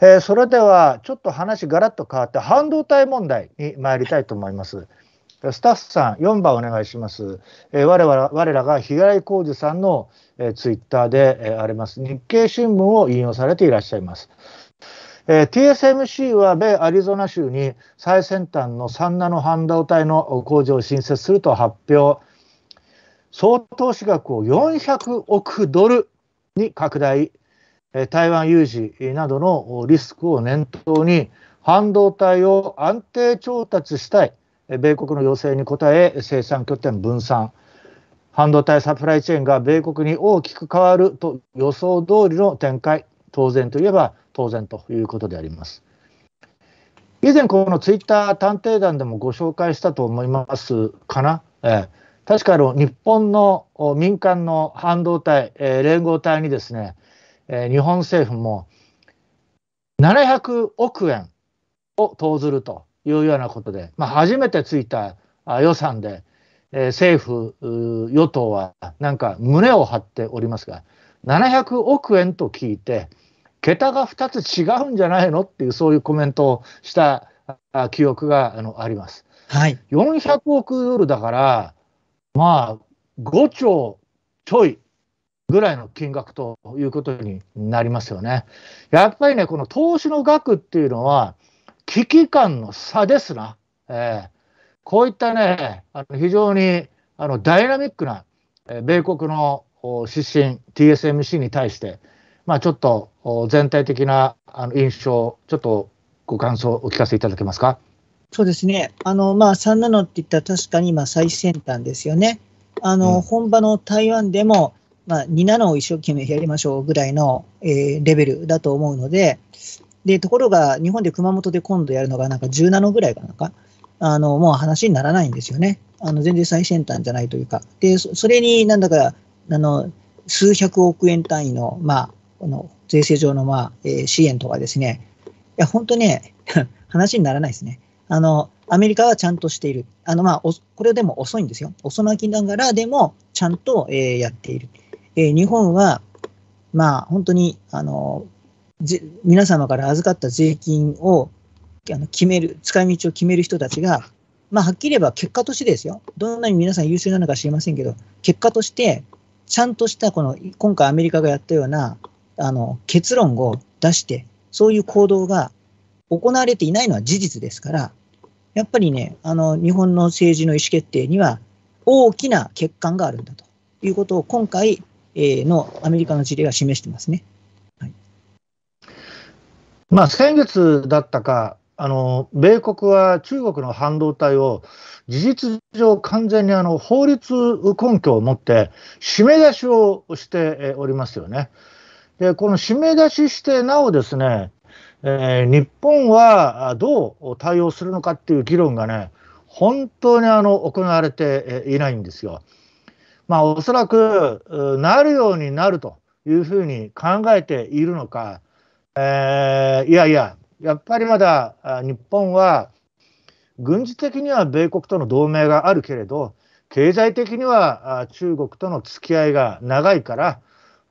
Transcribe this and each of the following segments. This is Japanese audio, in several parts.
えー、それではちょっと話がらっと変わって半導体問題に参りたいと思います。スタッフさん4番お願いします。えー、我々我らが日帰り浩二さんの、えー、ツイッターで、えー、あります日経新聞を引用されていらっしゃいます。えー、TSMC は米アリゾナ州に最先端の3ナノ半導体の工場を新設すると発表総投資額を400億ドルに拡大台湾有事などのリスクを念頭に、半導体を安定調達したい、米国の要請に応え、生産拠点分散、半導体サプライチェーンが米国に大きく変わると予想通りの展開、当然といえば当然ということであります。以前、このツイッター探偵団でもご紹介したと思いますかな。え確かあの日本の民間の半導体、え連合体にですね、えー、日本政府も700億円を投ずるというようなことで、まあ、初めてついた予算で、えー、政府、与党はなんか胸を張っておりますが、700億円と聞いて、桁が2つ違うんじゃないのっていう、そういうコメントをした記憶があのあります。はい、400億ドルだから、まあ、5兆ちょいぐらいの金額ということになりますよね。やっぱりね、この投資の額っていうのは、危機感の差ですな。えー、こういったね、あの非常にあのダイナミックな、えー、米国の指針、TSMC に対して、まあ、ちょっと全体的なあの印象、ちょっとご感想をお聞かせいただけますか。そうですね。あの、まあ、3ナノって言ったら確かに今最先端ですよね。あの、うん、本場の台湾でも、まあ、27を一生懸命やりましょうぐらいの、えー、レベルだと思うので、で、ところが、日本で熊本で今度やるのが、なんか17ぐらいかなんか、あの、もう話にならないんですよね。あの、全然最先端じゃないというか。で、それになんだか、あの、数百億円単位の、まあ、この税制上の、まあ、えー、支援とかですね。いや、本当ね、話にならないですね。あの、アメリカはちゃんとしている。あの、まあ、これでも遅いんですよ。遅まきながらでも、ちゃんと、えー、やっている。え日本は、まあ、本当にあの皆様から預かった税金をあの決める、使い道を決める人たちが、まあ、はっきり言えば結果としてですよ、どんなに皆さん優秀なのか知りませんけど、結果として、ちゃんとしたこの今回アメリカがやったようなあの結論を出して、そういう行動が行われていないのは事実ですから、やっぱりね、あの日本の政治の意思決定には大きな欠陥があるんだということを今回、のアメリカの事例が示してますね。はい、まあ、先月だったか、あの米国は中国の半導体を事実上、完全にあの法律根拠を持って締め出しをしておりますよね。でこの締め出しして、なおですね、えー、日本はどう対応するのかっていう議論がね、本当にあの行われていないんですよ。まあ、おそらくなるようになるというふうに考えているのか、えー、いやいや、やっぱりまだ日本は軍事的には米国との同盟があるけれど、経済的には中国との付き合いが長いから、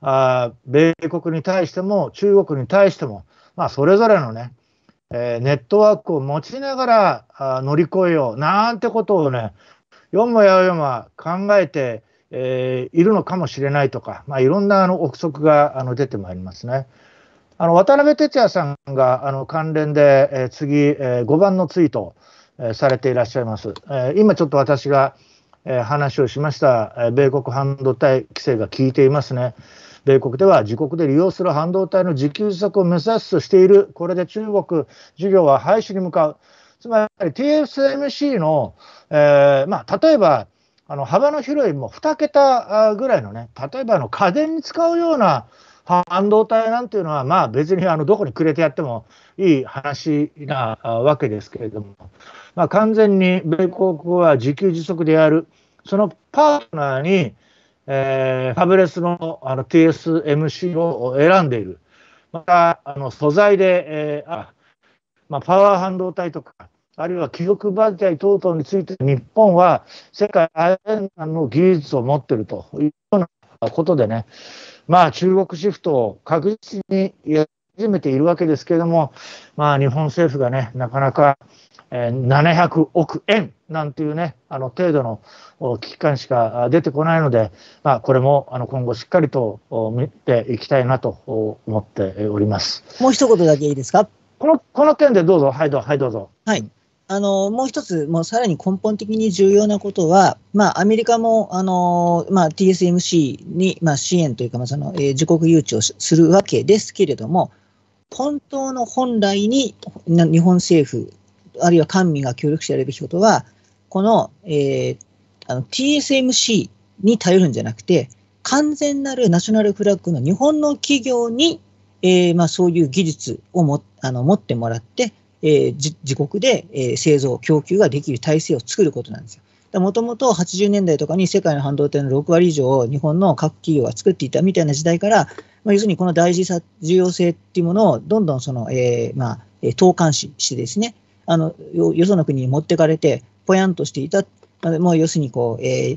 あ米国に対しても中国に対しても、まあ、それぞれのね、えー、ネットワークを持ちながらあ乗り越えようなんてことをね、よもやよも考えてえー、いるのかもしれないとか、まあ、いろんなあの憶測があの出てまいりますね。あの渡辺哲也さんがあの関連で、えー、次、えー、5番のツイート、えー、されていらっしゃいます。えー、今ちょっと私が、えー、話をしました、えー、米国半導体規制が効いていますね。米国では自国で利用する半導体の自給自足を目指すとしている、これで中国事業は廃止に向かう、つまり TSMC の、えーまあ、例えばあの幅の広いもう2桁ぐらいのね、例えばあの家電に使うような半導体なんていうのは、まあ、別にあのどこにくれてやってもいい話なわけですけれども、まあ、完全に米国は自給自足でやる、そのパートナーに、えー、ファブレスのあの TSMC を選んでいる、またあの素材で、えーあまあ、パワー半導体とか、あるいは記憶媒体等々について日本は世界の技術を持っているというようなことでね、まあ中国シフトを確実にやり始めているわけですけれども、まあ日本政府がね、なかなか700億円なんていうね、あの程度の危機感しか出てこないので、まあ、これもあの今後しっかりと見ていきたいなと思っております。もう一言だけいいですかこのこの件でどうぞ、はいどうぞ。はい、どうぞはいあのもう一つ、もうさらに根本的に重要なことは、まあ、アメリカもあの、まあ、TSMC に、まあ、支援というか、まあそのえー、自国誘致をするわけですけれども、本当の本来に日本政府、あるいは官民が協力してやるべきことは、この,、えー、あの TSMC に頼るんじゃなくて、完全なるナショナルフラッグの日本の企業に、えーまあ、そういう技術をもあの持ってもらって、えー、自国で、えー、製造、供給ができる体制を作ることなんですよ。もともと80年代とかに世界の半導体の6割以上を日本の各企業が作っていたみたいな時代から、まあ、要するにこの大事さ、重要性っていうものをどんどんその、えーまあ、投函ししてですね、あのよその国に持ってかれて、ぽやんとしていた、もう要するにこう、え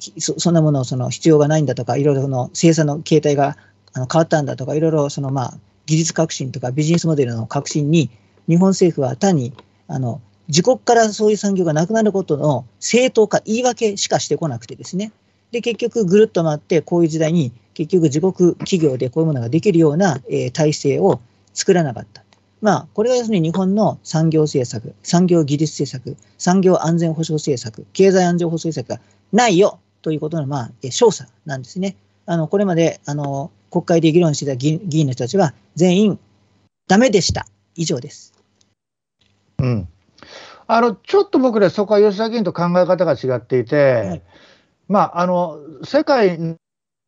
ー、そんなものをその必要がないんだとか、いろいろの生産の形態があの変わったんだとか、いろいろそのまあ技術革新とかビジネスモデルの革新に日本政府は単にあの自国からそういう産業がなくなることの正当化、言い訳しかしてこなくてですね。で、結局ぐるっと回って、こういう時代に結局自国企業でこういうものができるような、えー、体制を作らなかった。まあ、これが要するに日本の産業政策、産業技術政策、産業安全保障政策、経済安全保障政策がないよということの、まあ、調査なんですね。あの、これまで、あの、国会で議論していた議員の人たちは全員、ダメでした。以上です。うん、あのちょっと僕ら、そこは吉田議員と考え方が違っていて、はい、まあ、あの世界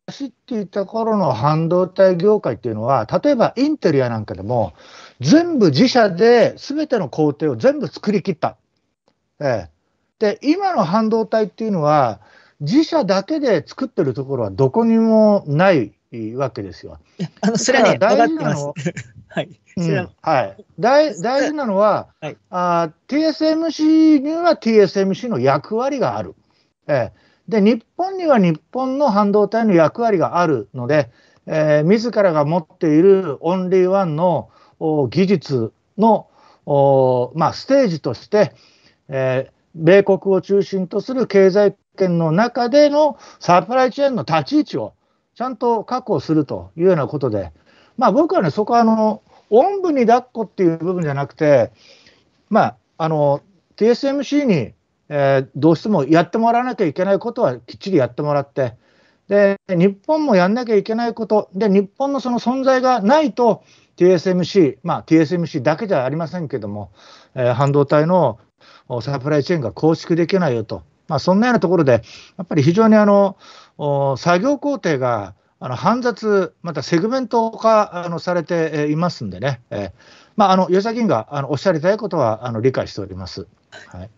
走っていた頃の半導体業界っていうのは、例えばインテリアなんかでも、全部自社で全ての工程を全部作り切った。ええ、で、今の半導体っていうのは、自社だけで作ってるところはどこにもないわけですよ。あのそれはね、分かっはい。うん、はい。大大事なのは、はい、あ TSMC には TSMC の役割がある。えー、で、日本には日本の半導体の役割があるので、えー、自らが持っているオンリーワンの技術のお、まあ、ステージとして、えー、米国を中心とする経済圏の中でのサプライチェーンの立ち位置をちゃんと確保するというようなことで、まあ、僕はね、そこはあの、おんぶに抱っこっていう部分じゃなくて、まあ、あの、TSMC に、えー、どうしてもやってもらわなきゃいけないことはきっちりやってもらって、で、日本もやんなきゃいけないこと、で、日本のその存在がないと、TSMC、まあ、TSMC だけじゃありませんけども、えー、半導体のサプライチェーンが構築できないよと、まあ、そんなようなところで、やっぱり非常にあの作業工程があの煩雑、またセグメント化あのされていますんでね、えーまあ、あの吉田議員があのおっしゃりたいことはあの理解しております。はい、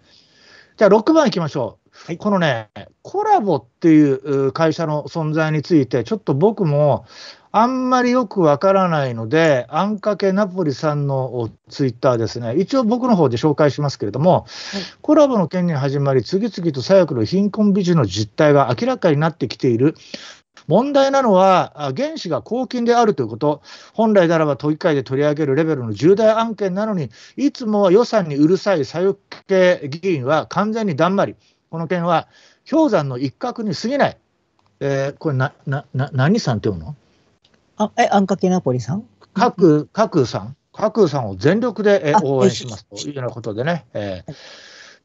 じゃあ、6番いきましょう。はい、このね、コラボっていう会社の存在について、ちょっと僕もあんまりよくわからないので、あんかけナポリさんのツイッターですね、一応僕の方で紹介しますけれども、はい、コラボの件に始まり、次々と左翼の貧困美女の実態が明らかになってきている問題なのは、原資が公金であるということ、本来ならば都議会で取り上げるレベルの重大案件なのに、いつも予算にうるさい左翼系議員は完全にだんまり、この件は氷山の一角に過ぎない、えー、これななな、何さんって読むのあえあんかけナポリさん各各さん、各さんを全力で応援しますというようなことでね。えー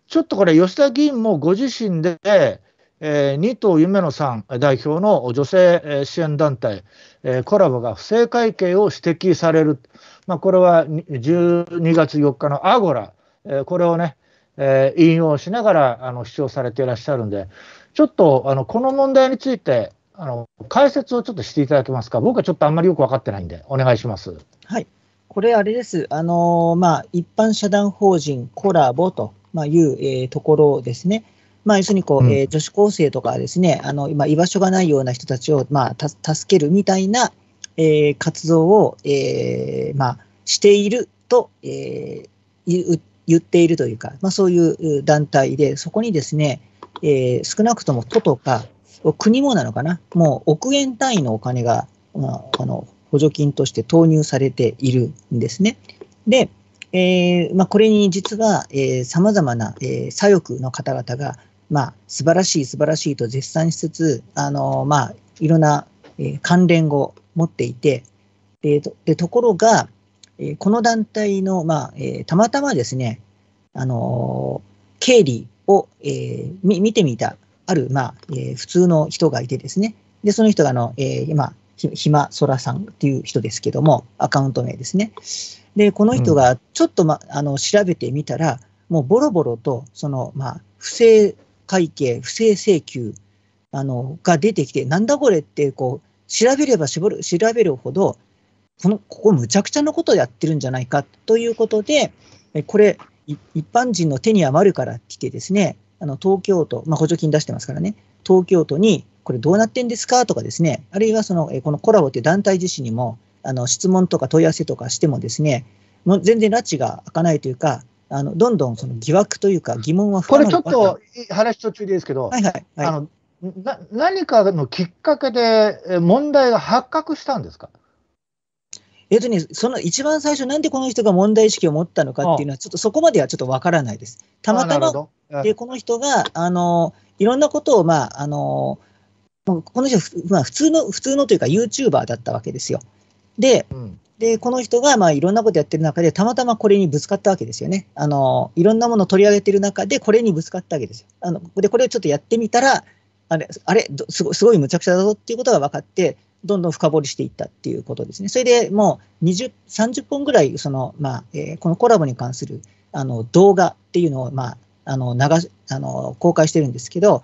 ちょっとこれ、吉田議員もご自身で、えー、二藤夢野さん代表の女性支援団体、えコラボが不正会計を指摘される、まあ、これは12月4日のアゴラ、えこれをね、え引用しながらあの主張されていらっしゃるんで、ちょっとあのこの問題についてあの、解説をちょっとしていただけますか、僕はちょっとあんまりよく分かってないんで、お願いします。はいこれ、あれです、あのまあ、一般社団法人コラボという、えー、ところですね。まあ、要するにこう、えー、女子高生とかですね、あの今、居場所がないような人たちを、まあ、助けるみたいな、えー、活動を、えーまあ、していると、えー、言っているというか、まあ、そういう団体で、そこにですね、えー、少なくとも都とか、国もなのかな、もう億円単位のお金が、まあ、あの補助金として投入されているんですね。で、えーまあ、これに実はさまざまな、えー、左翼の方々がまあ、素晴らしい、素晴らしいと絶賛しつつ、あのまあ、いろんな、えー、関連語を持っていて、ででところが、えー、この団体の、まあえー、たまたまですね、あの経理を、えー、み見てみた、ある、まあえー、普通の人がいてですね、でその人があの、えー、今、ひまそらさんっていう人ですけども、アカウント名ですね。で、この人がちょっと、ま、あの調べてみたら、もうボロボロと、その、まあ、不正会計、不正請求あのが出てきて、なんだこれってこう調べれば絞る調べるほど、このここ、むちゃくちゃなことをやってるんじゃないかということで、これ、一般人の手に余るから来てですね、あの東京都、まあ、補助金出してますからね、東京都にこれどうなってんですかとかですね、あるいはそのこのコラボという団体自身にも、あの質問とか問い合わせとかしてもですね、もう全然拉致が開かないというか、あのどんどんその疑惑というか疑問はこれちょっと話途中ですけど、はいはいあのな何かのきっかけで問題が発覚したんですか要するに、その一番最初、なんでこの人が問題意識を持ったのかっていうのは、ちょっとそこまではちょっとわからないです。たまたま、でこの人があのいろんなことを、まああのこの人、まあ、普通の、普通のというか、ユーチューバーだったわけですよ。で、うん、で、この人がまあいろんなことやってる中で、たまたまこれにぶつかったわけですよね。あの、いろんなものを取り上げてる中で、これにぶつかったわけですよ。あの、で、これをちょっとやってみたら、あれ、あれ、すごすごいむちゃくちゃだぞっていうことが分かって、どんどん深掘りしていったっていうことですね。それでもう20、30本ぐらい、その、まあ、えー、このコラボに関する、あの、動画っていうのを、まあ、あの、流あの、公開してるんですけど、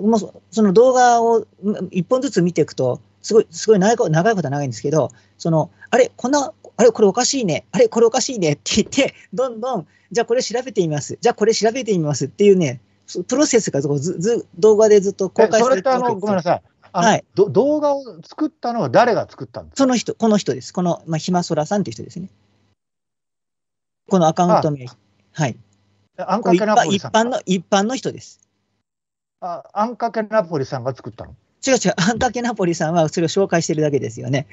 もうその動画を一本ずつ見ていくと、すごい、すごい長いこと長いことは長いんですけど、その、あれ、こんな、あれ、これおかしいね、あれ、これおかしいねって言って、どんどん、じゃあこれ調べてみます、じゃあこれ調べてみますっていうね、プロセスがずず動画でずっと公開されてるそれってあの、ごめんなさい。はい、動画を作ったのは誰が作ったんですその人、この人です。この、まあ、ひまそらさんという人ですね。このアカウント名。はい。あんかけナポリさん一般の、一般の人です。あ、あんかけナポリさんが作ったの違う違う、あんかけナポリさんはそれを紹介してるだけですよね。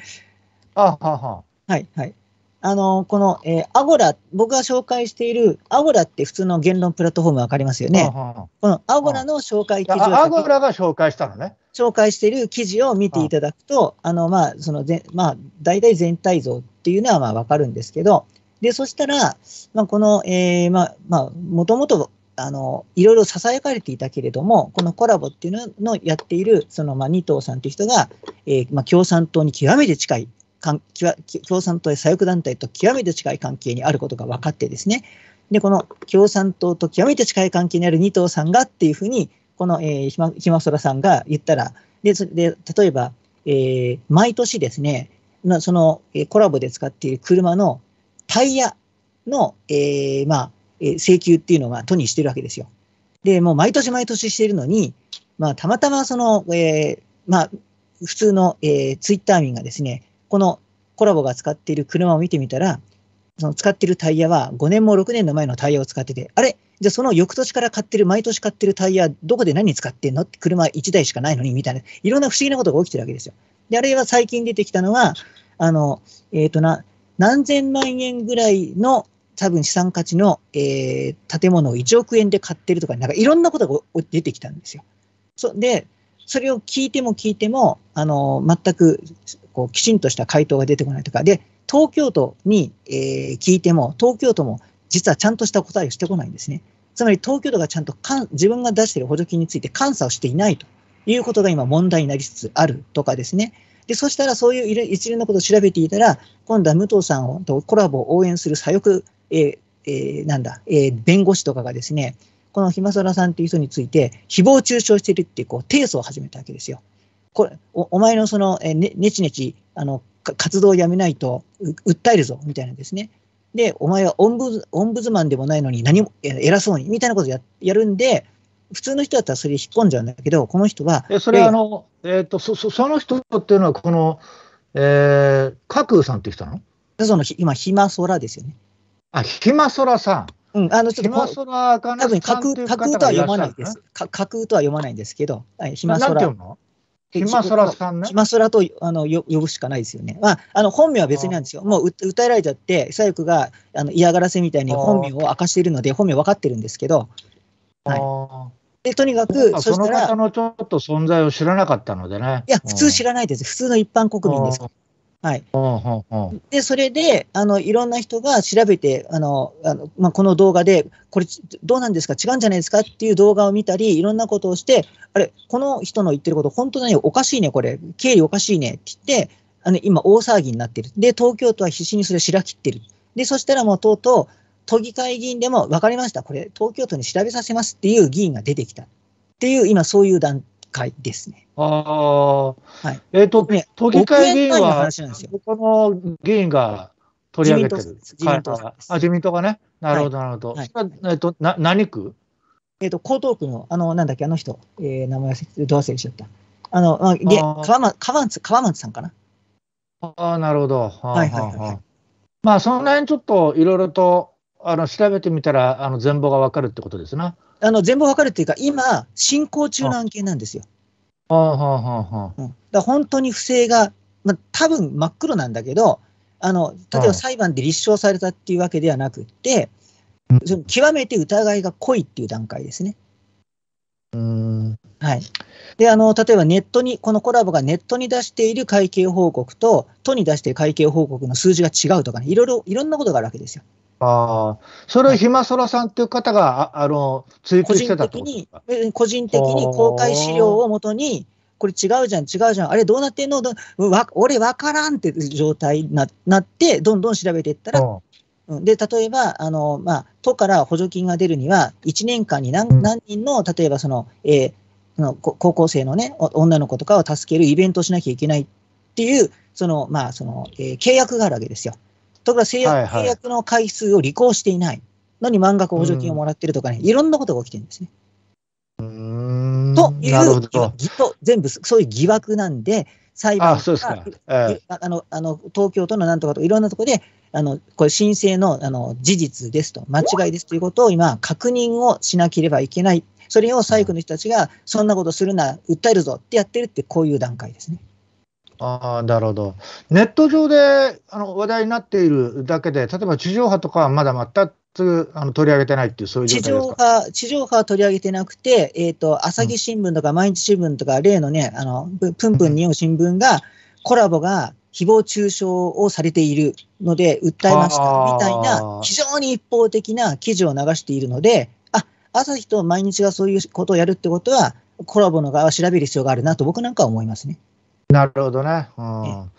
あはは。はいはい。あの、この、えー、アゴラ、僕が紹介している、アゴラって普通の言論プラットフォームわかりますよね。ははこのアゴラの紹介記事を。アゴラが紹介したのね。紹介している記事を見ていただくと、あの、まあ、そのぜ、まあ、大体全体像っていうのはまあわかるんですけど、で、そしたら、まあ、この、えー、まあ、まあ、もともとあのいろいろささやかれていたけれども、このコラボっていうのをやっている、その、まあ、二藤さんという人が、えー、まあ、共産党に極めて近い、共産党や左翼団体と極めて近い関係にあることが分かってですね、で、この共産党と極めて近い関係にある二藤さんがっていうふうに、この、えー、ひまひまそらさんが言ったら、で、で例えば、えー、毎年ですね、その、えー、コラボで使っている車のタイヤの、えー、まあ、え請求っていうのが都にしてるわけですよ。で、もう毎年毎年してるのに、まあ、たまたまその、えー、まあ、普通の、えー、ツイッター民がですね、このコラボが使っている車を見てみたら、その使ってるタイヤは5年も6年の前のタイヤを使ってて、あれじゃあその翌年から買ってる、毎年買ってるタイヤ、どこで何使ってんのって車1台しかないのにみたいな、いろんな不思議なことが起きてるわけですよ。で、あれは最近出てきたのは、あの、えっ、ー、とな、何千万円ぐらいの、多分資産価値の、えー、建物を1億円で買ってるとか、なんかいろんなことが出てきたんですよ。そで、それを聞いても聞いても、あの全くこうきちんとした回答が出てこないとか、で、東京都に、えー、聞いても、東京都も実はちゃんとした答えをしてこないんですね。つまり東京都がちゃんとかん自分が出している補助金について監査をしていないということが今問題になりつつあるとかですね。で、そしたらそういう一連のことを調べていたら、今度は武藤さんとコラボを応援する左翼ええー、なんだ、えー、弁護士とかがですね、この暇らさんていう人について、誹謗中傷してるってこう、提訴を始めたわけですよ。これおお前のその、えね、ねちねちあの活動をやめないと訴えるぞみたいなんですね。で、お前はオンブオンブズマンでもないのに何も偉そうにみたいなことややるんで、普通の人だったらそれ引っ込んじゃうんだけど、この人は。それあの、えーとそそ、その人っていうのは、この、えー、カクさんっていう人なのその今、暇空ですよね。あ、暇らさん。うん、あの、ちょっと、暇空ん。多分架空、架空とは読まないです。架空とは読まないんですけど、はい、暇空。なんそらさんね。暇らとあのよ呼ぶしかないですよね。まあ、あの本名は別になんですよ。もう訴えられちゃって、左翼があの嫌がらせみたいに本名を明かしているので、本名分かってるんですけど、はい、でとにかく、その方のちょっと存在を知らなかったのでね。いや、普通知らないです。普通の一般国民です。はい。で、それで、あの、いろんな人が調べて、あの、あのまあ、この動画で、これ、どうなんですか違うんじゃないですかっていう動画を見たり、いろんなことをして、あれ、この人の言ってること、本当だね、おかしいね、これ、経理おかしいねって言って、あの、今、大騒ぎになってる。で、東京都は必死にそれ白切ってる。で、そしたらもう、とうとう、都議会議員でも、分かりました、これ、東京都に調べさせますっていう議員が出てきた。っていう、今、そういう段会ですね。ああ、はい、えっ、ー、と、都議会議員は、この議員が取り上げてる。自民党です。自民党がね。なるほど、なるほど。はいはい、えっ、ー、と、な何区えっ、ー、と、江東区の、あの、なんだっけ、あの人、えー、名前忘れ忘れちゃった。あの、ああ川松川松川松さんかな。ああ、なるほど。はいはいはい。まあ、その辺ちょっといろいろとあの調べてみたら、あの全貌がわかるってことですな、ね。あの全部わかるっていうか、今、進行中の案件なんですよ。はははだ本当に不正が、まあ多分真っ黒なんだけど、あの例えば裁判で立証されたっていうわけではなくて、その極めて疑いが濃いっていう段階ですね。うんはい、であの例えばネットに、このコラボがネットに出している会計報告と、都に出している会計報告の数字が違うとかね、いろいろいろんなことがあるわけですよ。ああ、それをひまそらさんという方が、ああの、追してたと個人的に、個人的に公開資料をもとに、これ違うじゃん、違うじゃん、あれどうなってんのわ俺わからんって状態になって、どんどん調べていったら、うん、で、例えば、あの、まあ、都から補助金が出るには、1年間に何,、何人の、例えばその、えー、その高校生のね、女の子とかを助けるイベントをしなきゃいけないっていう、その、まあ、その、えー、契約があるわけですよ。ところ制約,、契約の回数を履行していないのに満額補助金をもらってるとかね、いろんなことが起きてるんですね。うんというと全部そういう疑惑なんで、裁判が、あのあの東京都のなんとかといろんなところで、あのこれ、申請のあの事実ですと、間違いですということを今、確認をしなければいけない、それを最後の人たちが、そんなことするな、訴えるぞってやってるって、こういう段階ですね。ああ、なるほど。ネット上であの話題になっているだけで、例えば地上波とかはまだ全くあの取り上げてないっていう、そういう地上波、地上波は取り上げてなくて、えっ、ー、と、朝日新聞とか毎日新聞とか、例のね、あの、ぷんぷん日本新聞が、コラボが誹謗中傷をされているので、訴えましたみたいな、非常に一方的な記事を流しているので、あ、朝日と毎日がそういうことをやるってことは、コラボの側は調べる必要があるなと僕なんかは思いますね。なるほどね。うん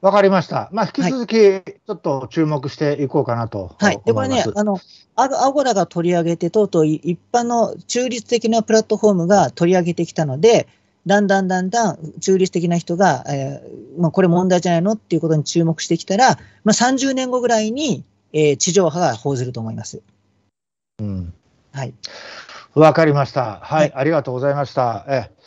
わかりました。まあ、引き続き、ちょっと注目していこうかなとはい。で、これね、あの、アゴラが取り上げて、とうとう一般の中立的なプラットフォームが取り上げてきたので、だんだんだんだん中立的な人が、えー、まあ、これ問題じゃないのっていうことに注目してきたら、まあ、30年後ぐらいに、えー、地上波が報ずると思います。うん。はい。わかりました。はい。はい、ありがとうございました。えー